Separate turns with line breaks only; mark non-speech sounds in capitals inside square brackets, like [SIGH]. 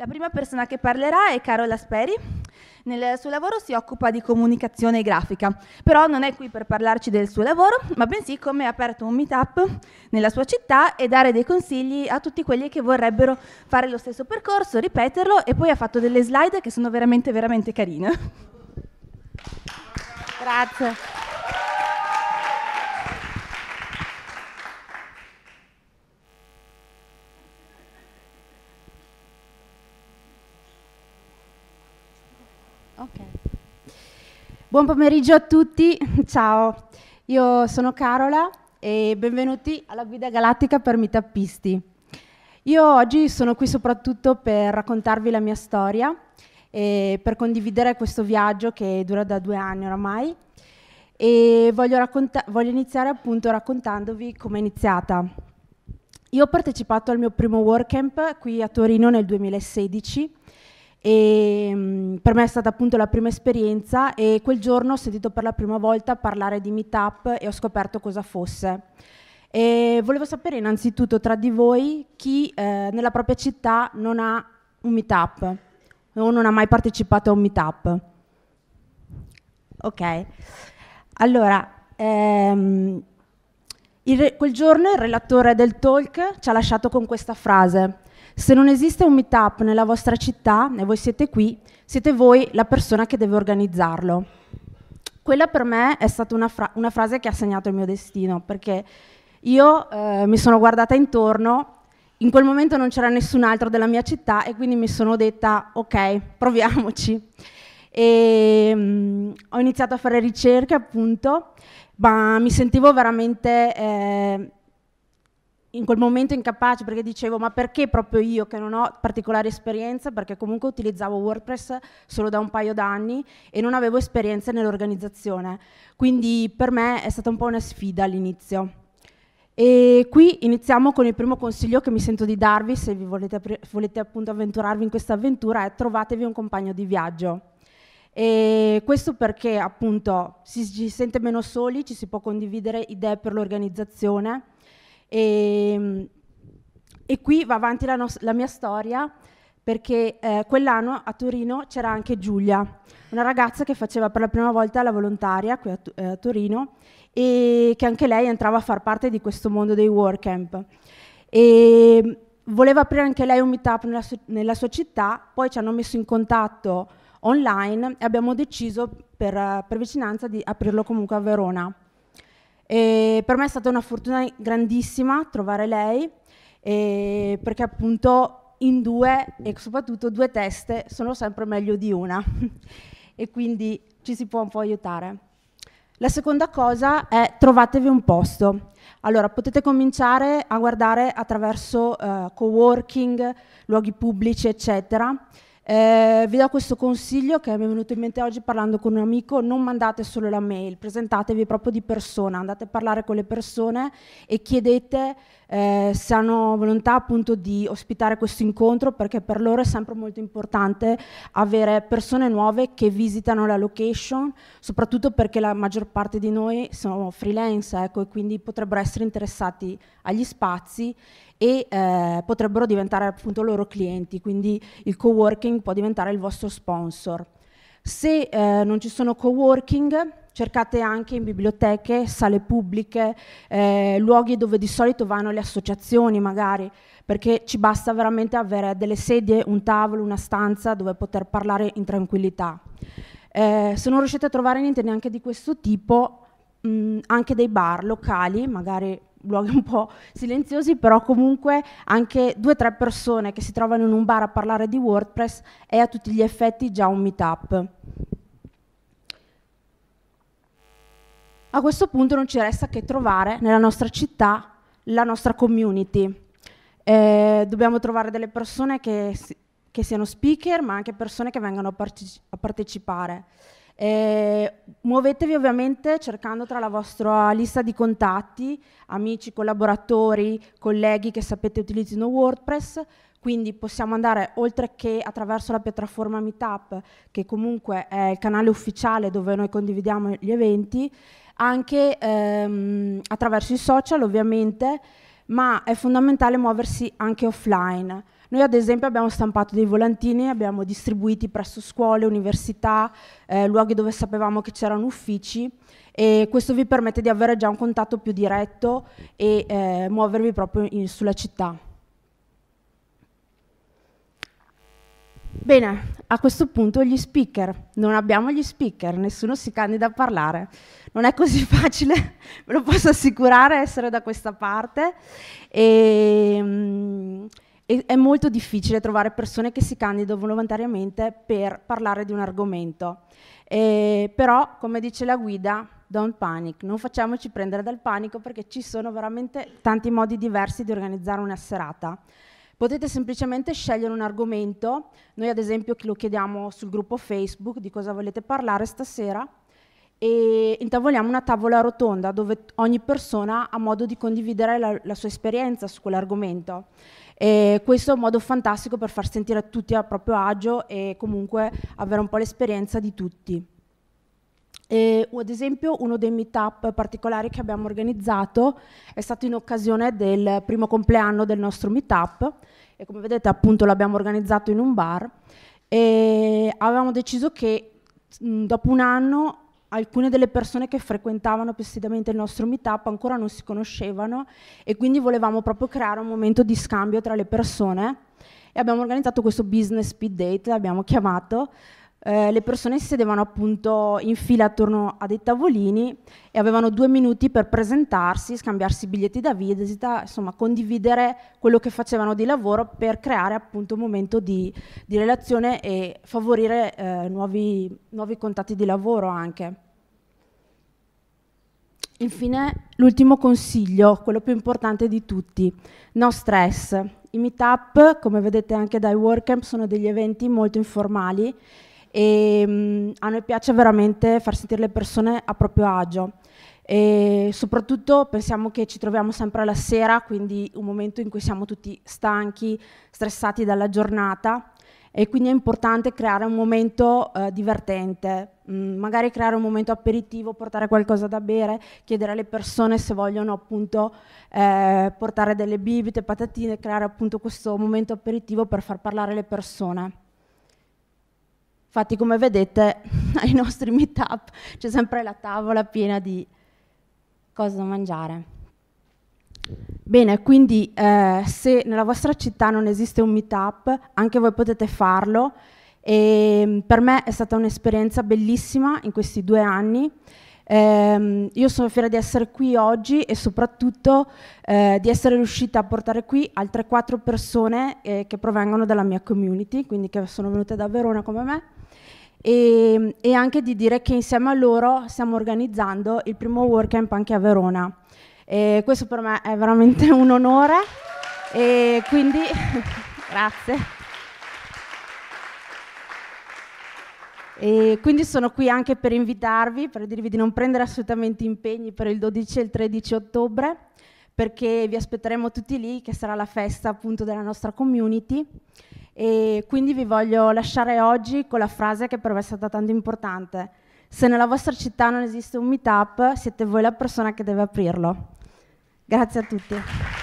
La prima persona che parlerà è Carola Speri. Nel suo lavoro si occupa di comunicazione grafica, però non è qui per parlarci del suo lavoro, ma bensì come ha aperto un meetup nella sua città e dare dei consigli a tutti quelli che vorrebbero fare lo stesso percorso, ripeterlo e poi ha fatto delle slide che sono veramente veramente carine. Grazie. Okay. Buon pomeriggio a tutti, [LAUGHS] ciao, io sono Carola e benvenuti alla Guida Galattica per Meetuppisti. Io oggi sono qui soprattutto per raccontarvi la mia storia e per condividere questo viaggio che dura da due anni oramai e voglio, voglio iniziare appunto raccontandovi come è iniziata. Io ho partecipato al mio primo WordCamp qui a Torino nel 2016 e, mh, mm, per me è stata appunto la prima esperienza e quel giorno ho sentito per la prima volta parlare di Meetup e ho scoperto cosa fosse. E volevo sapere innanzitutto tra di voi chi eh, nella propria città non ha un meetup o non ha mai partecipato a un meetup. Ok, allora ehm, il, quel giorno il relatore del talk ci ha lasciato con questa frase. Se non esiste un meetup nella vostra città e voi siete qui, siete voi la persona che deve organizzarlo. Quella per me è stata una, fra una frase che ha segnato il mio destino, perché io eh, mi sono guardata intorno, in quel momento non c'era nessun altro della mia città e quindi mi sono detta ok, proviamoci. E, mh, mm, ho iniziato a fare ricerche appunto, ma mi sentivo veramente... Eh, in quel momento incapace perché dicevo ma perché proprio io che non ho particolare esperienza perché comunque utilizzavo WordPress solo da un paio d'anni e non avevo esperienza nell'organizzazione quindi per me è stata un po' una sfida all'inizio e qui iniziamo con il primo consiglio che mi sento di darvi se vi volete, volete appunto avventurarvi in questa avventura è trovatevi un compagno di viaggio e questo perché appunto si, si sente meno soli, ci si può condividere idee per l'organizzazione e, ehm, e qui va avanti la, no- la mia storia perché eh, quell'anno a Torino c'era anche Giulia, una ragazza che faceva per la prima volta la volontaria qui a, eh, a Torino e che anche lei entrava a far parte di questo mondo dei WordCamp. E voleva aprire anche lei un meetup nella, su- nella sua città, poi ci hanno messo in contatto online e abbiamo deciso per, per vicinanza di aprirlo comunque a Verona. E per me è stata una fortuna grandissima trovare lei, eh, perché appunto in due e soprattutto due teste sono sempre meglio di una [LAUGHS] e quindi ci si può un po' aiutare. La seconda cosa è trovatevi un posto. Allora, potete cominciare a guardare attraverso eh, coworking, luoghi pubblici, eccetera. Eh, vi do questo consiglio che mi è venuto in mente oggi parlando con un amico, non mandate solo la mail, presentatevi proprio di persona, andate a parlare con le persone e chiedete eh, se hanno volontà appunto di ospitare questo incontro perché per loro è sempre molto importante avere persone nuove che visitano la location, soprattutto perché la maggior parte di noi sono freelance ecco, e quindi potrebbero essere interessati agli spazi e eh, potrebbero diventare appunto loro clienti, quindi il coworking può diventare il vostro sponsor. Se eh, non ci sono coworking, cercate anche in biblioteche, sale pubbliche, eh, luoghi dove di solito vanno le associazioni magari, perché ci basta veramente avere delle sedie, un tavolo, una stanza dove poter parlare in tranquillità. Eh, se non riuscite a trovare niente neanche di questo tipo, mh, mm, anche dei bar locali, magari luoghi un po' silenziosi, però comunque anche due o tre persone che si trovano in un bar a parlare di WordPress è a tutti gli effetti già un meetup. A questo punto non ci resta che trovare nella nostra città la nostra community. Eh, dobbiamo trovare delle persone che, che, siano speaker, ma anche persone che vengano a, parteci a partecipare. Eh, muovetevi ovviamente cercando tra la vostra lista di contatti, amici, collaboratori, colleghi che sapete utilizzino WordPress, quindi possiamo andare oltre che attraverso la piattaforma Meetup, che comunque è il canale ufficiale dove noi condividiamo gli eventi, anche ehm, attraverso i social ovviamente, ma è fondamentale muoversi anche offline. Noi ad esempio abbiamo stampato dei volantini, abbiamo distribuiti presso scuole, università, eh, luoghi dove sapevamo che c'erano uffici e questo vi permette di avere già un contatto più diretto e eh, muovervi proprio in, sulla città. Bene, a questo punto gli speaker. Non abbiamo gli speaker, nessuno si candida a parlare. Non è così [LAUGHS] facile, ve lo posso assicurare, essere da questa parte. E, ehm, e è molto difficile trovare persone che si candidano volontariamente per parlare di un argomento. Eh, però, come dice la guida, don't panic, non facciamoci prendere dal panico perché ci sono veramente tanti modi diversi di organizzare una serata. Potete semplicemente scegliere un argomento, noi ad esempio lo chiediamo sul gruppo Facebook di cosa volete parlare stasera e intavoliamo una tavola rotonda dove ogni persona ha modo di condividere la, la sua esperienza su quell'argomento. E questo è un modo fantastico per far sentire tutti a proprio agio e comunque avere un po' l'esperienza di tutti. E, ad esempio uno dei meetup particolari che abbiamo organizzato è stato in occasione del primo compleanno del nostro meetup e come vedete appunto l'abbiamo organizzato in un bar e avevamo deciso che mh, dopo un anno alcune delle persone che frequentavano più il nostro meetup ancora non si conoscevano e quindi volevamo proprio creare un momento di scambio tra le persone e abbiamo organizzato questo business speed date, l'abbiamo chiamato, eh, le persone si sedevano appunto in fila attorno a dei tavolini e avevano due minuti per presentarsi, scambiarsi biglietti da visita, insomma condividere quello che facevano di lavoro per creare appunto un momento di, di relazione e favorire eh, nuovi, nuovi contatti di lavoro anche. Infine, l'ultimo consiglio, quello più importante di tutti, no stress. I meetup, come vedete anche dai WordCamp, sono degli eventi molto informali e mm, a noi piace veramente far sentire le persone a proprio agio. E soprattutto pensiamo che ci troviamo sempre alla sera, quindi un momento in cui siamo tutti stanchi, stressati dalla giornata e quindi è importante creare un momento eh, divertente, mm, magari creare un momento aperitivo, portare qualcosa da bere, chiedere alle persone se vogliono appunto eh, portare delle bibite, patatine, creare appunto questo momento aperitivo per far parlare le persone. Infatti, come vedete, [LAUGHS] ai nostri meetup c'è sempre la tavola piena di cose da mangiare. Bene, quindi eh, se nella vostra città non esiste un meetup, anche voi potete farlo. E ehm, per me è stata un'esperienza bellissima in questi due anni. Eh, io sono fiera di essere qui oggi e soprattutto eh, di essere riuscita a portare qui altre quattro persone eh, che provengono dalla mia community, quindi che sono venute da Verona come me e, e, anche di dire che insieme a loro stiamo organizzando il primo camp anche a Verona. E questo per me è veramente [LAUGHS] un onore e quindi [LAUGHS] grazie. E quindi sono qui anche per invitarvi, per dirvi di non prendere assolutamente impegni per il 12 e il 13 ottobre perché vi aspetteremo tutti lì che sarà la festa appunto della nostra community e quindi vi voglio lasciare oggi con la frase che per me è stata tanto importante. Se nella vostra città non esiste un meetup, siete voi la persona che deve aprirlo. Grazie a tutti.